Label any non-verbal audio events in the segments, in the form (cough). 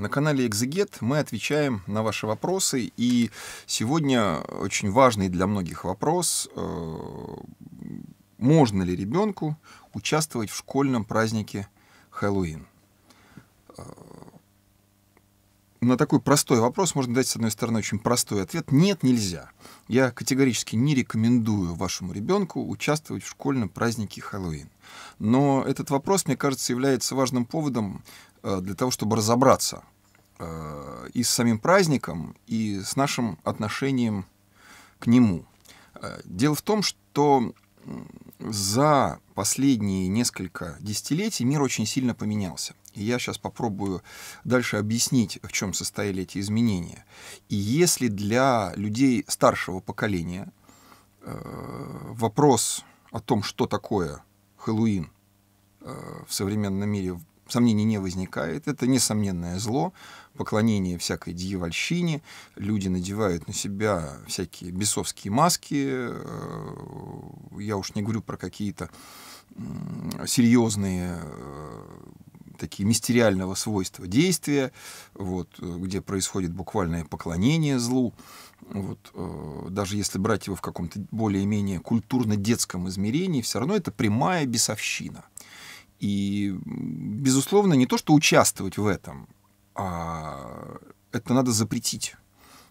На канале Экзегет мы отвечаем на ваши вопросы, и сегодня очень важный для многих вопрос э, можно ли ребенку участвовать в школьном празднике Хэллоуин? Э, на такой простой вопрос можно дать, с одной стороны, очень простой ответ. Нет, нельзя. Я категорически не рекомендую вашему ребенку участвовать в школьном празднике Хэллоуин. Но этот вопрос, мне кажется, является важным поводом Э, для того, чтобы разобраться э, и с самим праздником, и с нашим отношением к нему. Э, дело в том, что за последние несколько десятилетий мир очень сильно поменялся. И я сейчас попробую дальше объяснить, в чем состояли эти изменения. И если для людей старшего поколения вопрос о том, что такое Хэллоуин в современном мире сомнений не возникает. Это несомненное зло, поклонение всякой дьявольщине. Люди надевают на себя всякие бесовские маски. Э, я уж не говорю про какие-то серьезные э, такие мистериального свойства действия, вот, э, где происходит буквальное поклонение злу. Вот, э, даже если брать его в каком-то более-менее культурно-детском измерении, все равно это прямая бесовщина. И, безусловно, не то, что участвовать в этом, а это надо запретить,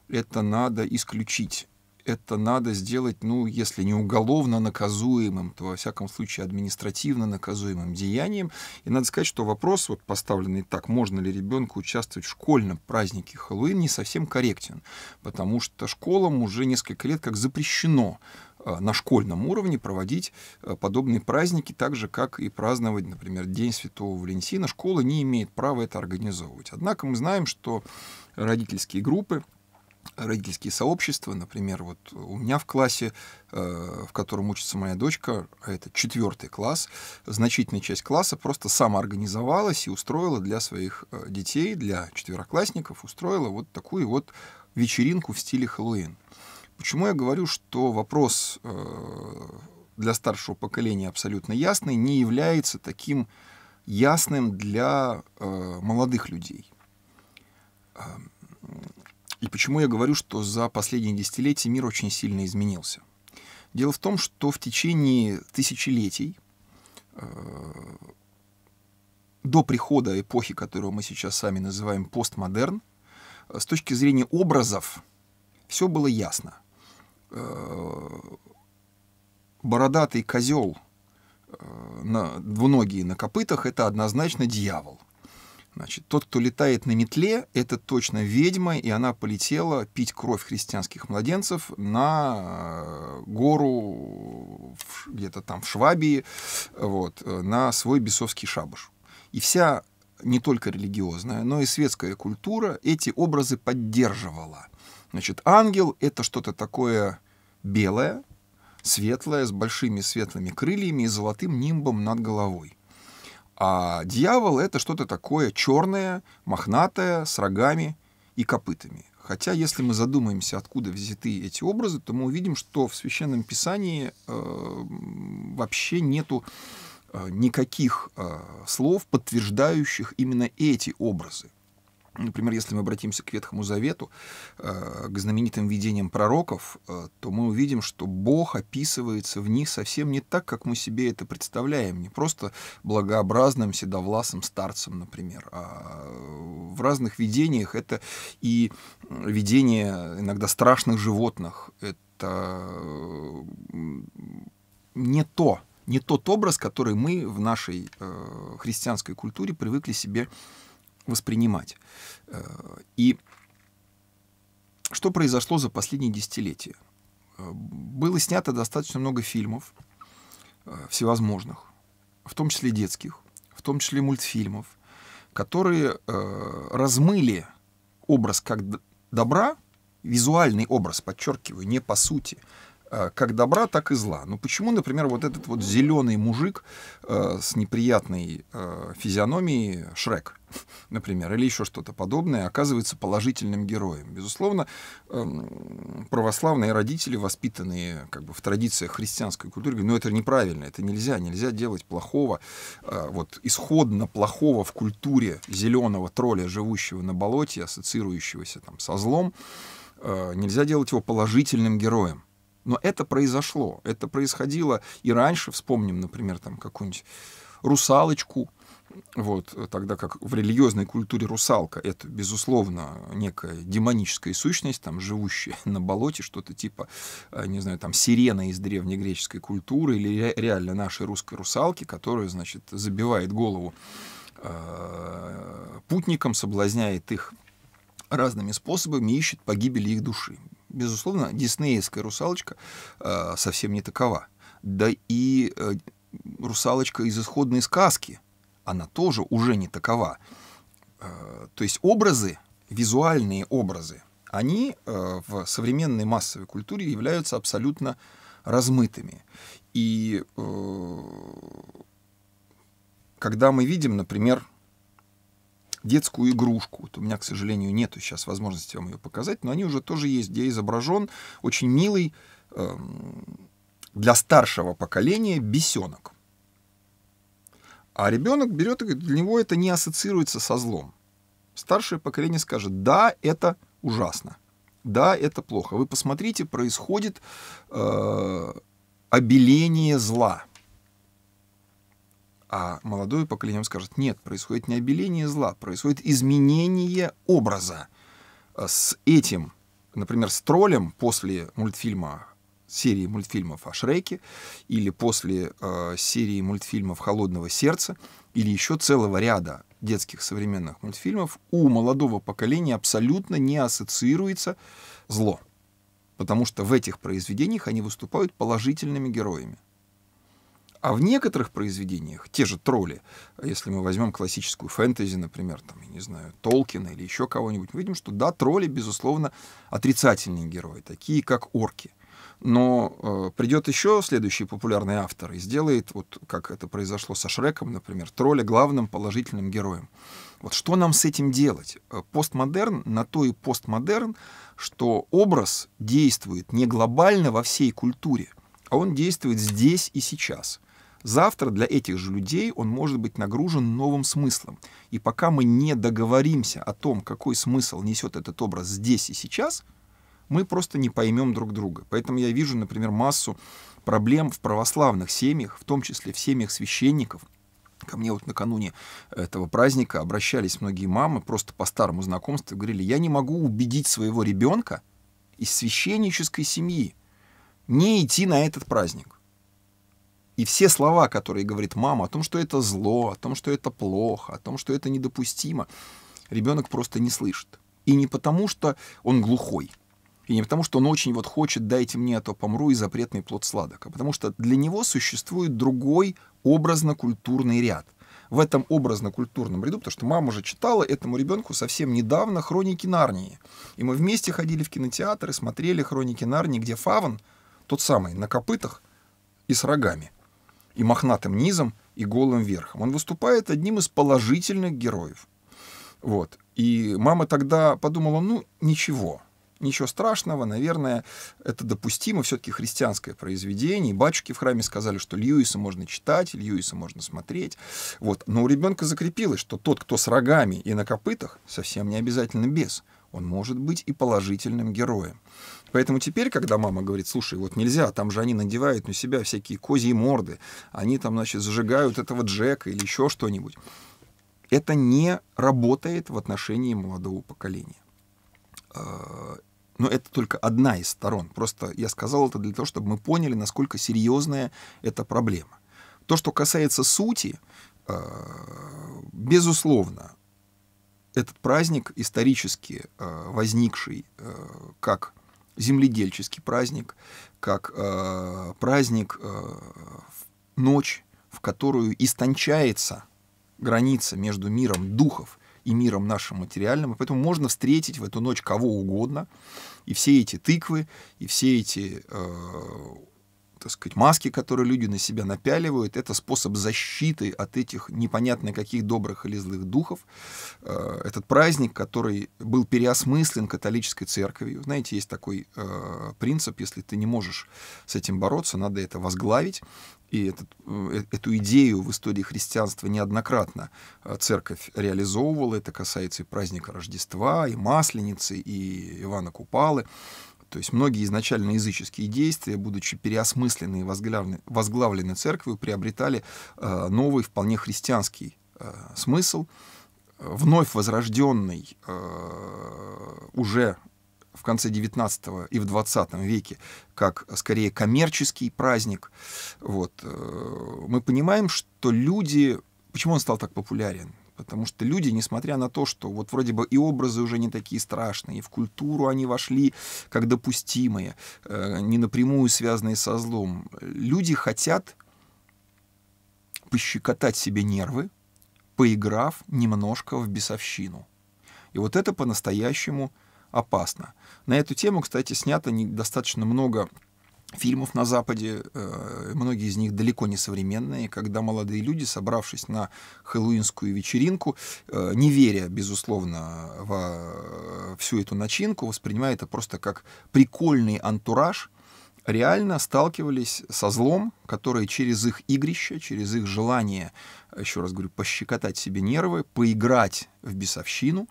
это надо исключить, это надо сделать, ну, если не уголовно наказуемым, то, во всяком случае, административно наказуемым деянием. И надо сказать, что вопрос, вот поставленный так, можно ли ребенку участвовать в школьном празднике Хэллоуин, не совсем корректен, потому что школам уже несколько лет как запрещено Э, на школьном уровне проводить э, подобные праздники, так же, как и праздновать, например, День Святого Валентина. Школа не имеет права это организовывать. Однако мы знаем, что родительские группы, родительские сообщества, например, вот у меня в классе, э, в котором учится моя дочка, а это четвертый класс, значительная часть класса просто самоорганизовалась и устроила для своих детей, для четвероклассников, устроила вот такую вот вечеринку в стиле Хэллоуин. Почему я говорю, что вопрос э, для старшего поколения абсолютно ясный, не является таким ясным для э, молодых людей. Эм, и почему я говорю, что за последние десятилетия мир очень сильно изменился. Дело в том, что в течение тысячелетий э, до прихода эпохи, которую мы сейчас сами называем постмодерн, с точки зрения образов все было ясно – Э, бородатый козел э, на двуногие на копытах, это однозначно дьявол. Значит, тот, кто летает на метле, это точно ведьма, и она полетела пить кровь христианских младенцев на э, гору где-то там в Швабии, вот, на свой бесовский шабаш. И вся не только религиозная, но и светская культура эти образы поддерживала – Значит, ангел — это что-то такое белое, светлое, с большими светлыми крыльями и золотым нимбом над головой. А дьявол — это что-то такое черное, мохнатое, с рогами и копытами. Хотя, если мы задумаемся, откуда взяты эти образы, то мы увидим, что в Священном Писании э, вообще нету э, никаких э, слов, подтверждающих именно эти образы. Например, если мы обратимся к Ветхому Завету, э, к знаменитым видениям пророков, э, то мы увидим, что Бог описывается в них совсем не так, как мы себе это представляем, не просто благообразным седовласым старцем, например, а э, в разных видениях это и видение иногда страшных животных, это не то, не тот образ, который мы в нашей христианской культуре привыкли себе воспринимать. Э, и что произошло за последние десятилетия? Э, было снято достаточно много фильмов э, всевозможных, в том числе детских, в том числе мультфильмов, которые размыли образ как добра, визуальный образ, подчеркиваю, не по сути, Э, как добра, так и зла. Но ну, почему, например, вот этот вот зеленый мужик э, с неприятной э, физиономией Шрек, (laughs) например, или еще что-то подобное, оказывается положительным героем? Безусловно, э, православные родители, воспитанные как бы в традициях христианской культуры, говорят, ну это неправильно, это нельзя, нельзя делать плохого, э, вот исходно плохого в культуре зеленого тролля, живущего на болоте, ассоциирующегося там со злом, э, нельзя делать его положительным героем. Но это произошло. Это происходило и раньше. Вспомним, например, там какую-нибудь русалочку, вот, тогда как в религиозной культуре русалка — это, безусловно, некая демоническая сущность, там, живущая (laughs) на болоте, что-то типа, э, не знаю, там, сирена из древнегреческой культуры или реально нашей русской русалки, которая, значит, забивает голову э, путникам, соблазняет их разными способами и ищет погибели их души безусловно, диснеевская русалочка э, совсем не такова. Да и э, русалочка из исходной сказки, она тоже уже не такова. Э, то есть образы, визуальные образы, они э, в современной массовой культуре являются абсолютно размытыми. И э, когда мы видим, например, детскую игрушку. Вот у меня, к сожалению, нет сейчас возможности вам ее показать, но они уже тоже есть, где изображен очень милый э, для старшего поколения бесенок. А ребенок берет и говорит, для него это не ассоциируется со злом. Старшее поколение скажет, да, это ужасно, да, это плохо. Вы посмотрите, происходит э, обеление зла – а молодое поколение вам скажет, нет, происходит не обеление зла, происходит изменение образа. А с этим, например, с троллем после мультфильма серии мультфильмов о Шреке или после э, серии мультфильмов «Холодного сердца» или еще целого ряда детских современных мультфильмов у молодого поколения абсолютно не ассоциируется зло, потому что в этих произведениях они выступают положительными героями. А в некоторых произведениях, те же тролли, если мы возьмем классическую фэнтези, например, там, я не знаю, Толкина или еще кого-нибудь, мы видим, что да, тролли, безусловно, отрицательные герои, такие как орки. Но э, придет еще следующий популярный автор и сделает, вот как это произошло со Шреком, например, тролля главным положительным героем. Вот что нам с этим делать? Э, постмодерн на то и постмодерн, что образ действует не глобально во всей культуре, а он действует здесь и сейчас. Завтра для этих же людей он может быть нагружен новым смыслом. И пока мы не договоримся о том, какой смысл несет этот образ здесь и сейчас, мы просто не поймем друг друга. Поэтому я вижу, например, массу проблем в православных семьях, в том числе в семьях священников. Ко мне вот накануне этого праздника обращались многие мамы просто по старому знакомству, говорили, я не могу убедить своего ребенка из священнической семьи не идти на этот праздник. И все слова, которые говорит мама о том, что это зло, о том, что это плохо, о том, что это недопустимо, ребенок просто не слышит. И не потому, что он глухой, и не потому, что он очень вот хочет «дайте мне, а то помру» и запретный плод сладок, а потому что для него существует другой образно-культурный ряд. В этом образно-культурном ряду, потому что мама уже читала этому ребенку совсем недавно «Хроники Нарнии». И мы вместе ходили в кинотеатр и смотрели «Хроники Нарнии», где Фаван, тот самый, на копытах и с рогами – и мохнатым низом, и голым верхом. Он выступает одним из положительных героев. Вот. И мама тогда подумала, ну, ничего, ничего страшного, наверное, это допустимо, все-таки христианское произведение. И батюшки в храме сказали, что Льюиса можно читать, Льюиса можно смотреть. Вот. Но у ребенка закрепилось, что тот, кто с рогами и на копытах, совсем не обязательно без. Он может быть и положительным героем. Поэтому теперь, когда мама говорит, слушай, вот нельзя, там же они надевают на себя всякие козьи морды, они там, значит, зажигают этого Джека или еще что-нибудь. Это не работает в отношении молодого поколения. А, но это только одна из сторон. Просто я сказал это для того, чтобы мы поняли, насколько серьезная эта проблема. То, что касается сути, а, безусловно, этот праздник, исторически а, возникший как земледельческий праздник, как э, праздник, э, ночь, в которую истончается граница между миром духов и миром нашим материальным, и поэтому можно встретить в эту ночь кого угодно, и все эти тыквы, и все эти э, так сказать, маски, которые люди на себя напяливают, это способ защиты от этих непонятно каких добрых или злых духов. Э, этот праздник, который был переосмыслен католической церковью. Знаете, есть такой э, принцип, если ты не можешь с этим бороться, надо это возглавить. И этот, э, эту идею в истории христианства неоднократно церковь реализовывала. Это касается и праздника Рождества, и Масленицы, и Ивана Купалы. То есть многие изначально языческие действия, будучи переосмыслены и возглавлены, церковью, приобретали э, новый, вполне христианский э, смысл, вновь возрожденный э, уже в конце XIX и в XX веке как скорее коммерческий праздник. Вот. Мы понимаем, что люди... Почему он стал так популярен? Потому что люди, несмотря на то, что вот вроде бы и образы уже не такие страшные, и в культуру они вошли как допустимые, э, не напрямую связанные со злом, люди хотят пощекотать себе нервы, поиграв немножко в бесовщину. И вот это по-настоящему опасно. На эту тему, кстати, снято достаточно много фильмов на Западе, э, многие из них далеко не современные, когда молодые люди, собравшись на хэллоуинскую вечеринку, э, не веря, безусловно, во всю эту начинку, воспринимая это просто как прикольный антураж, реально сталкивались со злом, которое через их игрище, через их желание, еще раз говорю, пощекотать себе нервы, поиграть в бесовщину,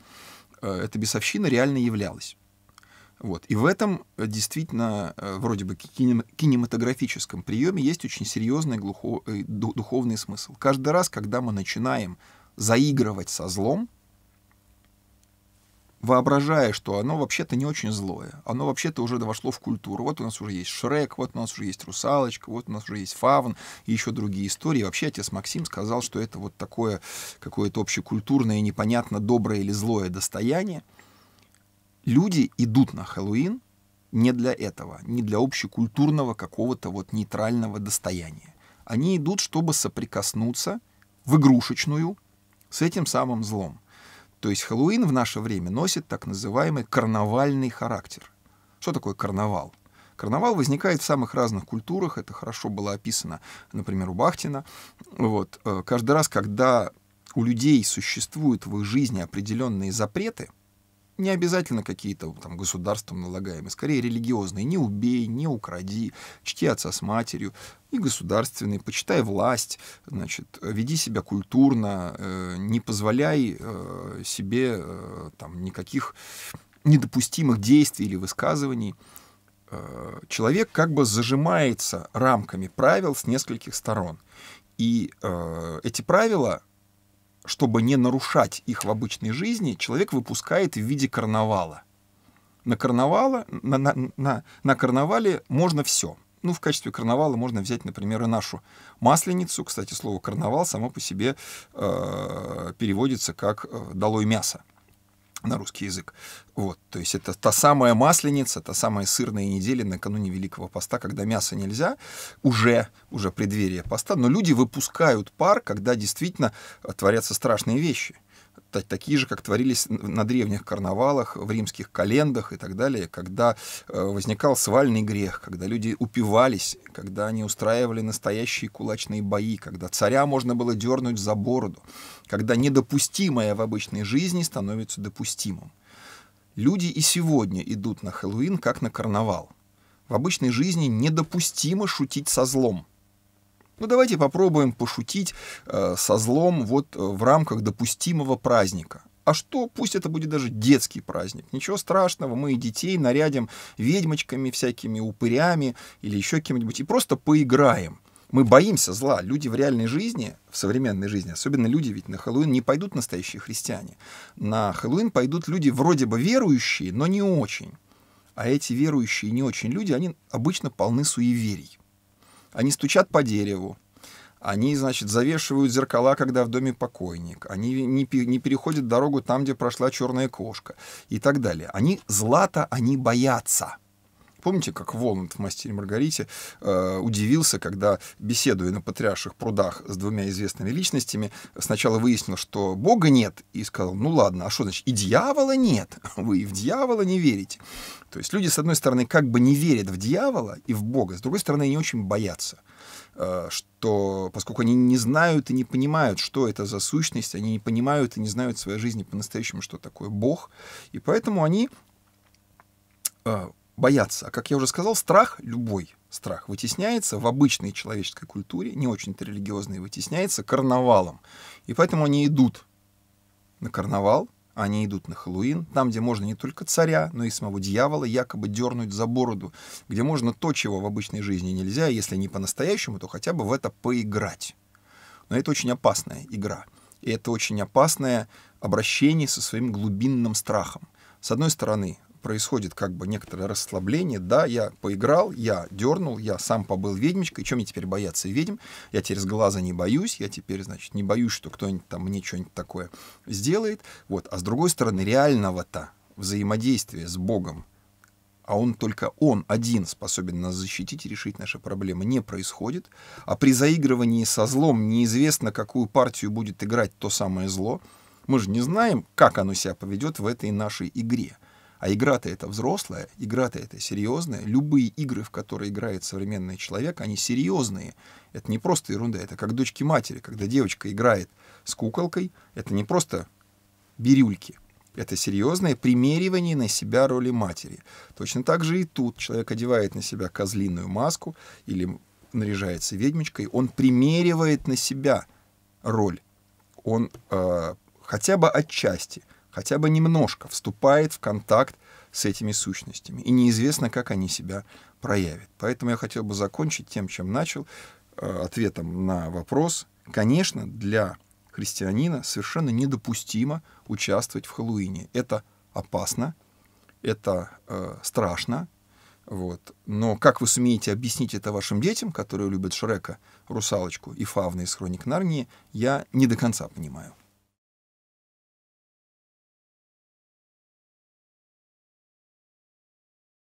э, эта бесовщина реально являлась. Вот. И в этом э, действительно э, вроде бы кинематографическом приеме есть очень серьезный глухо, э, духовный смысл. Каждый раз, когда мы начинаем заигрывать со злом, воображая, что оно вообще-то не очень злое, оно вообще-то уже вошло в культуру. Вот у нас уже есть Шрек, вот у нас уже есть Русалочка, вот у нас уже есть Фавн и еще другие истории. Вообще отец Максим сказал, что это вот такое какое-то общекультурное, непонятно доброе или злое достояние – люди идут на Хэллоуин не для этого, не для общекультурного какого-то вот нейтрального достояния. Они идут, чтобы соприкоснуться в игрушечную с этим самым злом. То есть Хэллоуин в наше время носит так называемый карнавальный характер. Что такое карнавал? Карнавал возникает в самых разных культурах, это хорошо было описано, например, у Бахтина. Вот. Э, каждый раз, когда у людей существуют в их жизни определенные запреты, не обязательно какие-то там государством налагаемые, скорее религиозные. Не убей, не укради, чти отца с матерью и государственные, почитай власть, значит, веди себя культурно, э, не позволяй э, себе э, там никаких недопустимых действий или высказываний. Э, человек как бы зажимается рамками правил с нескольких сторон. И э, эти правила чтобы не нарушать их в обычной жизни, человек выпускает в виде карнавала. На, карнавала, на, на, на, на карнавале можно все. Ну, в качестве карнавала можно взять, например, и нашу масленицу. Кстати, слово «карнавал» само по себе э, переводится как э, «долой мясо» на русский язык. Вот, то есть это та самая масленица, та самая сырная неделя накануне Великого Поста, когда мясо нельзя, уже, уже преддверие поста, но люди выпускают пар, когда действительно творятся страшные вещи – такие же, как творились на древних карнавалах, в римских календах и так далее, когда э, возникал свальный грех, когда люди упивались, когда они устраивали настоящие кулачные бои, когда царя можно было дернуть за бороду, когда недопустимое в обычной жизни становится допустимым. Люди и сегодня идут на Хэллоуин как на карнавал. В обычной жизни недопустимо шутить со злом – ну давайте попробуем пошутить э, со злом вот э, в рамках допустимого праздника. А что, пусть это будет даже детский праздник. Ничего страшного, мы и детей нарядим ведьмочками всякими, упырями или еще кем-нибудь, и просто поиграем. Мы боимся зла. Люди в реальной жизни, в современной жизни, особенно люди ведь на Хэллоуин не пойдут настоящие христиане. На Хэллоуин пойдут люди вроде бы верующие, но не очень. А эти верующие не очень люди, они обычно полны суеверий. Они стучат по дереву, они, значит, завешивают зеркала, когда в доме покойник. Они не, не переходят дорогу там, где прошла черная кошка и так далее. Они злато, они боятся. Помните, как Воланд в «Мастере Маргарите» э, удивился, когда, беседуя на потрясших прудах с двумя известными личностями, сначала выяснил, что Бога нет, и сказал, ну ладно, а что значит, и дьявола нет, (laughs) вы и в дьявола не верите. То есть люди, с одной стороны, как бы не верят в дьявола и в Бога, с другой стороны, они очень боятся э, что поскольку они не знают и не понимают, что это за сущность, они не понимают и не знают в своей жизни по-настоящему, что такое Бог, и поэтому они э, бояться. А как я уже сказал, страх, любой страх, вытесняется в обычной человеческой культуре, не очень-то религиозной, вытесняется карнавалом. И поэтому они идут на карнавал, они идут на Хэллоуин, там, где можно не только царя, но и самого дьявола якобы дернуть за бороду, где можно то, чего в обычной жизни нельзя, если не по-настоящему, то хотя бы в это поиграть. Но это очень опасная игра. И это очень опасное обращение со своим глубинным страхом. С одной стороны, происходит как бы некоторое расслабление. Да, я поиграл, я дернул, я сам побыл ведьмочкой. Чем мне теперь бояться ведьм? Я теперь с глаза не боюсь, я теперь, значит, не боюсь, что кто-нибудь там мне что-нибудь такое сделает. Вот. А с другой стороны, реального-то взаимодействия с Богом, а он только он один способен нас защитить и решить наши проблемы, не происходит. А при заигрывании со злом неизвестно, какую партию будет играть то самое зло. Мы же не знаем, как оно себя поведет в этой нашей игре. А игра-то это взрослая, игра-то это серьезная. Любые игры, в которые играет современный человек, они серьезные. Это не просто ерунда, это как дочки матери. Когда девочка играет с куколкой, это не просто бирюльки. Это серьезное примеривание на себя роли матери. Точно так же и тут человек одевает на себя козлиную маску или наряжается ведьмочкой, он примеривает на себя роль. Он э, хотя бы отчасти – хотя бы немножко вступает в контакт с этими сущностями. И неизвестно, как они себя проявят. Поэтому я хотел бы закончить тем, чем начал, э, ответом на вопрос. Конечно, для христианина совершенно недопустимо участвовать в Хэллоуине. Это опасно, это э, страшно. Вот. Но как вы сумеете объяснить это вашим детям, которые любят Шрека, Русалочку и Фавна из Хроник Нарнии, я не до конца понимаю.